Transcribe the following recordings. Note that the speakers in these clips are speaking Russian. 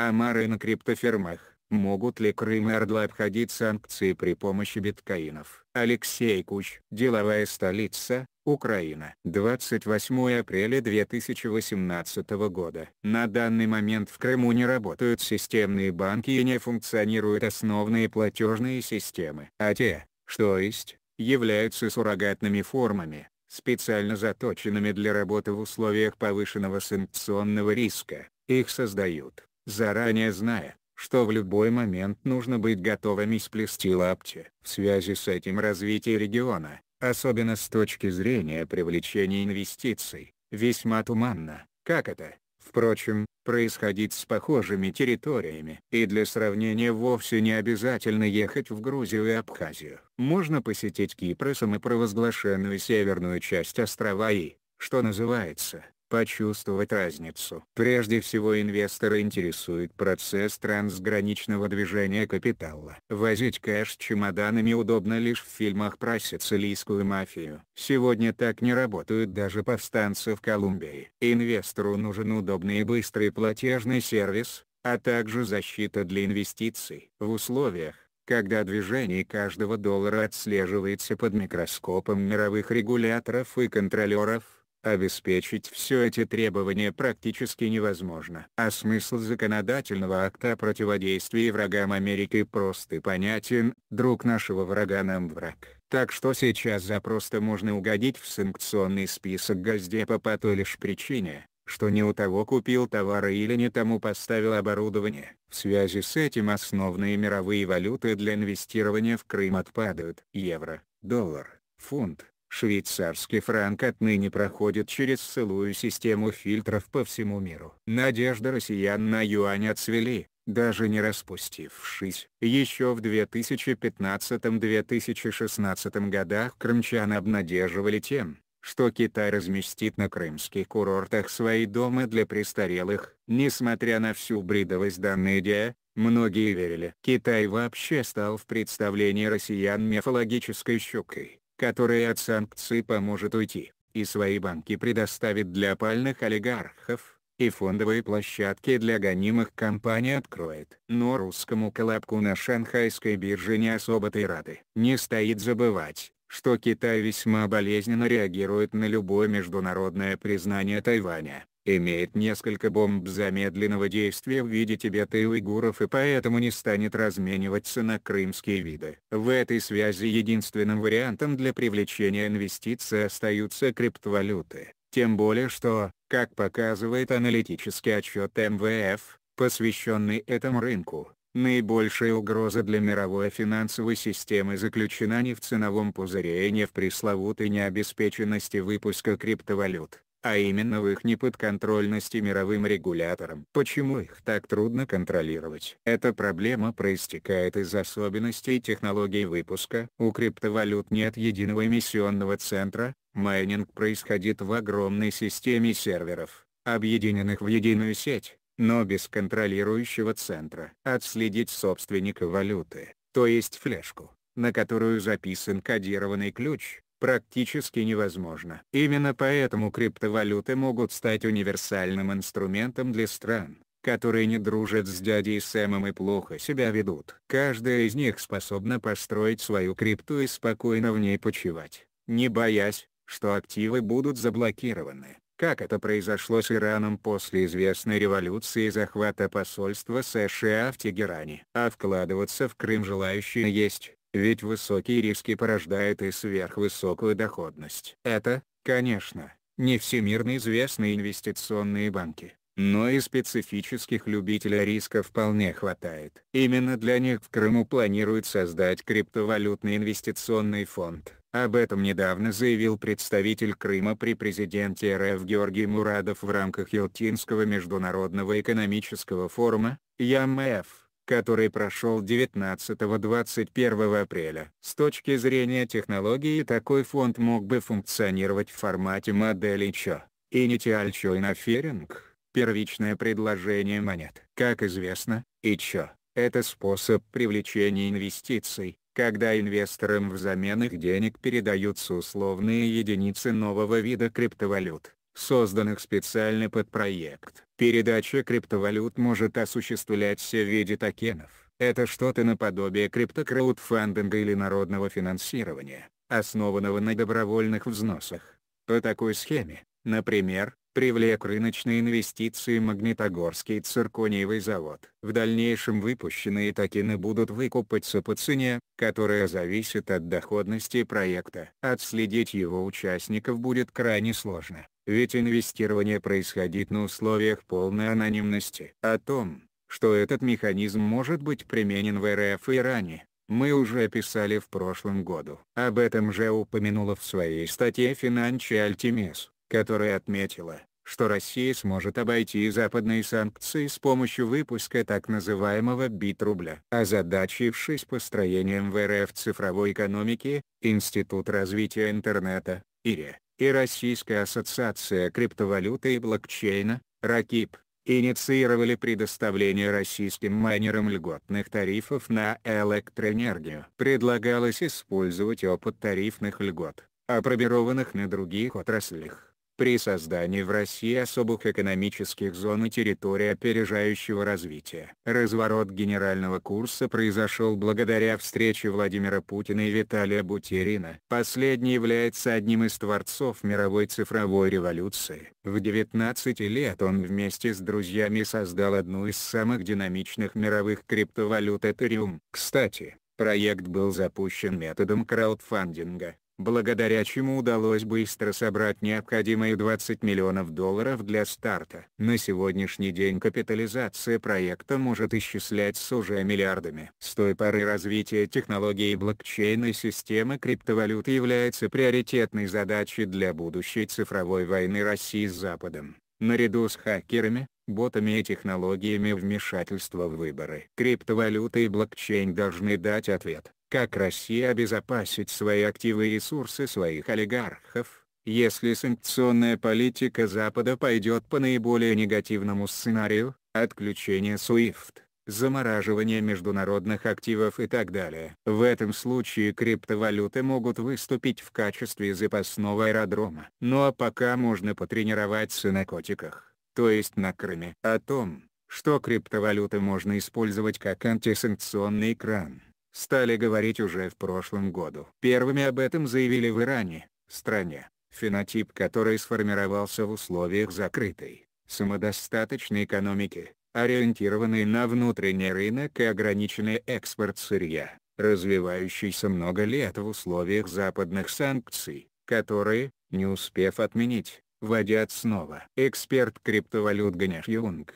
Омары на криптофермах. Могут ли Крым и Ордла обходить санкции при помощи биткоинов? Алексей Куч. Деловая столица, Украина. 28 апреля 2018 года. На данный момент в Крыму не работают системные банки и не функционируют основные платежные системы. А те, что есть, являются суррогатными формами, специально заточенными для работы в условиях повышенного санкционного риска. Их создают заранее зная, что в любой момент нужно быть готовыми сплести лапти. В связи с этим развитие региона, особенно с точки зрения привлечения инвестиций, весьма туманно. Как это, впрочем, происходит с похожими территориями. И для сравнения вовсе не обязательно ехать в Грузию и Абхазию. Можно посетить Кипр и самопровозглашенную северную часть острова И, что называется, почувствовать разницу. Прежде всего инвестора интересует процесс трансграничного движения капитала. Возить кэш чемоданами удобно лишь в фильмах про сицилийскую мафию. Сегодня так не работают даже повстанцы в Колумбии. Инвестору нужен удобный и быстрый платежный сервис, а также защита для инвестиций. В условиях, когда движение каждого доллара отслеживается под микроскопом мировых регуляторов и контролеров, Обеспечить все эти требования практически невозможно. А смысл законодательного акта о противодействии врагам Америки прост и понятен, друг нашего врага нам враг. Так что сейчас запросто можно угодить в санкционный список Газдепа по той лишь причине, что не у того купил товары или не тому поставил оборудование. В связи с этим основные мировые валюты для инвестирования в Крым отпадают. Евро, доллар, фунт, Швейцарский франк отныне проходит через целую систему фильтров по всему миру. Надежды россиян на юань отцвели, даже не распустившись. Еще в 2015-2016 годах крымчан обнадеживали тем, что Китай разместит на крымских курортах свои дома для престарелых. Несмотря на всю бредовость данной идеи, многие верили. Китай вообще стал в представлении россиян мифологической щукой которая от санкций поможет уйти, и свои банки предоставит для пальных олигархов, и фондовые площадки для гонимых компаний откроет. Но русскому колобку на шанхайской бирже не особо-то и рады. Не стоит забывать, что Китай весьма болезненно реагирует на любое международное признание Тайваня имеет несколько бомб замедленного действия в виде тибета и уйгуров и поэтому не станет размениваться на крымские виды. В этой связи единственным вариантом для привлечения инвестиций остаются криптовалюты. Тем более что, как показывает аналитический отчет МВФ, посвященный этому рынку, наибольшая угроза для мировой финансовой системы заключена не в ценовом пузыре и не в пресловутой необеспеченности выпуска криптовалют а именно в их неподконтрольности мировым регуляторам. Почему их так трудно контролировать? Эта проблема проистекает из особенностей технологий выпуска. У криптовалют нет единого эмиссионного центра, майнинг происходит в огромной системе серверов, объединенных в единую сеть, но без контролирующего центра. Отследить собственника валюты, то есть флешку, на которую записан кодированный ключ, практически невозможно. Именно поэтому криптовалюты могут стать универсальным инструментом для стран, которые не дружат с дядей Сэмом и плохо себя ведут. Каждая из них способна построить свою крипту и спокойно в ней почивать, не боясь, что активы будут заблокированы, как это произошло с Ираном после известной революции и захвата посольства США в Тегеране. А вкладываться в Крым желающие есть. Ведь высокие риски порождают и сверхвысокую доходность. Это, конечно, не всемирно известные инвестиционные банки, но и специфических любителей риска вполне хватает. Именно для них в Крыму планируют создать криптовалютный инвестиционный фонд. Об этом недавно заявил представитель Крыма при президенте РФ Георгий Мурадов в рамках Елтинского международного экономического форума, ЯМФ который прошел 19-21 апреля. С точки зрения технологии такой фонд мог бы функционировать в формате модели ЧО, Initial Chain Offering, первичное предложение монет. Как известно, ИЧО – это способ привлечения инвестиций, когда инвесторам взамен их денег передаются условные единицы нового вида криптовалют созданных специально под проект. Передача криптовалют может осуществляться в виде токенов. Это что-то наподобие криптокраудфандинга или народного финансирования, основанного на добровольных взносах. По такой схеме, например, привлек рыночные инвестиции Магнитогорский циркониевый завод. В дальнейшем выпущенные токены будут выкупаться по цене, которая зависит от доходности проекта. Отследить его участников будет крайне сложно ведь инвестирование происходит на условиях полной анонимности. О том, что этот механизм может быть применен в РФ и Иране, мы уже писали в прошлом году. Об этом же упомянула в своей статье Financial Times, которая отметила, что Россия сможет обойти западные санкции с помощью выпуска так называемого бит-рубля. Озадачившись построением в РФ цифровой экономики, Институт развития интернета, ИРИ, и Российская ассоциация криптовалюты и блокчейна, РАКИП, инициировали предоставление российским майнерам льготных тарифов на электроэнергию. Предлагалось использовать опыт тарифных льгот, опробированных на других отраслях при создании в России особых экономических зон и территорий опережающего развития. Разворот генерального курса произошел благодаря встрече Владимира Путина и Виталия Бутерина. Последний является одним из творцов мировой цифровой революции. В 19 лет он вместе с друзьями создал одну из самых динамичных мировых криптовалют Ethereum. Кстати, проект был запущен методом краудфандинга благодаря чему удалось быстро собрать необходимые 20 миллионов долларов для старта. На сегодняшний день капитализация проекта может исчислять с уже миллиардами. С той поры развитие технологии и системы криптовалют является приоритетной задачей для будущей цифровой войны России с Западом. Наряду с хакерами, ботами и технологиями вмешательства в выборы. криптовалюты и блокчейн должны дать ответ как Россия обезопасить свои активы и ресурсы своих олигархов, если санкционная политика Запада пойдет по наиболее негативному сценарию, отключение SWIFT, замораживание международных активов и так далее. В этом случае криптовалюты могут выступить в качестве запасного аэродрома. Ну а пока можно потренироваться на котиках, то есть на Крыме. О том, что криптовалюты можно использовать как антисанкционный кран стали говорить уже в прошлом году. Первыми об этом заявили в Иране, стране, фенотип которой сформировался в условиях закрытой, самодостаточной экономики, ориентированной на внутренний рынок и ограниченный экспорт сырья, развивающийся много лет в условиях западных санкций, которые, не успев отменить, вводят снова. Эксперт криптовалют Ганеш Юнг,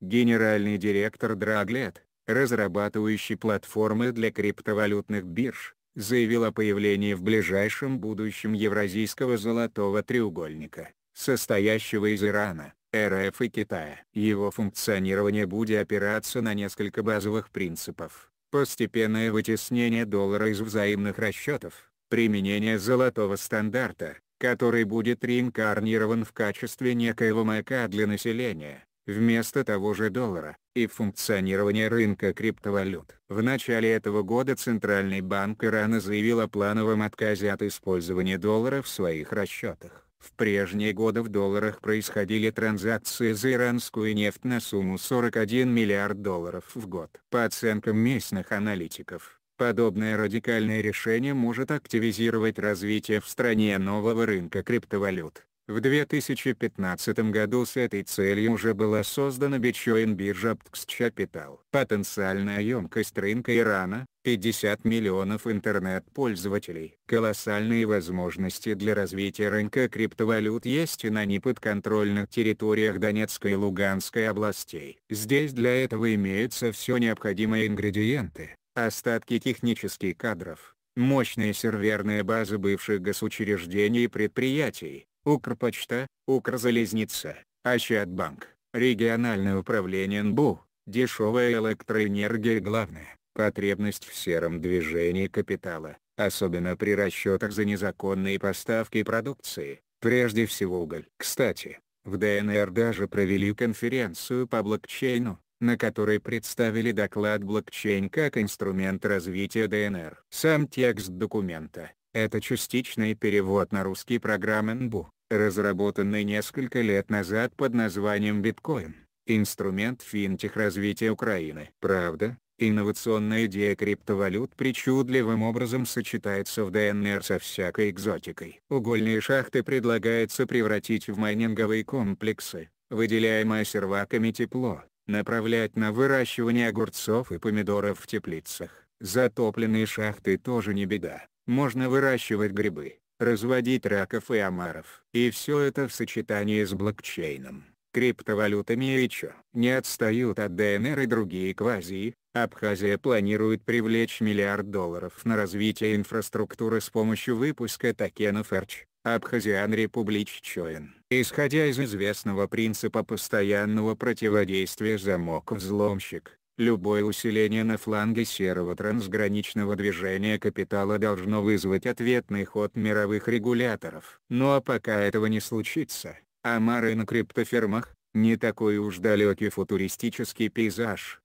генеральный директор Драглет, разрабатывающий платформы для криптовалютных бирж, заявил о появлении в ближайшем будущем Евразийского золотого треугольника, состоящего из Ирана, РФ и Китая. Его функционирование будет опираться на несколько базовых принципов. Постепенное вытеснение доллара из взаимных расчетов, применение золотого стандарта, который будет реинкарнирован в качестве некоего маяка для населения, вместо того же доллара, и функционирование рынка криптовалют. В начале этого года Центральный банк Ирана заявил о плановом отказе от использования доллара в своих расчетах. В прежние годы в долларах происходили транзакции за иранскую нефть на сумму 41 миллиард долларов в год. По оценкам местных аналитиков, подобное радикальное решение может активизировать развитие в стране нового рынка криптовалют. В 2015 году с этой целью уже была создана Bitcoin биржа Ptx Capital. Потенциальная емкость рынка Ирана – 50 миллионов интернет-пользователей. Колоссальные возможности для развития рынка криптовалют есть и на неподконтрольных территориях Донецкой и Луганской областей. Здесь для этого имеются все необходимые ингредиенты, остатки технических кадров, мощная серверная база бывших госучреждений и предприятий, Укрпочта, Укрзалезница, Ачатбанк, региональное управление НБУ, дешевая электроэнергия главное, потребность в сером движении капитала, особенно при расчетах за незаконные поставки продукции, прежде всего уголь. Кстати, в ДНР даже провели конференцию по блокчейну, на которой представили доклад «Блокчейн как инструмент развития ДНР». Сам текст документа это частичный перевод на русский программ НБУ, разработанный несколько лет назад под названием «Биткоин» – инструмент финтех развития Украины. Правда, инновационная идея криптовалют причудливым образом сочетается в ДНР со всякой экзотикой. Угольные шахты предлагается превратить в майнинговые комплексы, выделяемое серваками тепло, направлять на выращивание огурцов и помидоров в теплицах. Затопленные шахты тоже не беда. Можно выращивать грибы, разводить раков и омаров. И все это в сочетании с блокчейном, криптовалютами и ИЧО. Не отстают от ДНР и другие квази. Абхазия планирует привлечь миллиард долларов на развитие инфраструктуры с помощью выпуска токенов ЭРЧ. Абхазиан Републиччоин. Исходя из известного принципа постоянного противодействия замок-взломщик, Любое усиление на фланге серого трансграничного движения капитала должно вызвать ответный ход мировых регуляторов. Ну а пока этого не случится, амары на криптофермах – не такой уж далекий футуристический пейзаж.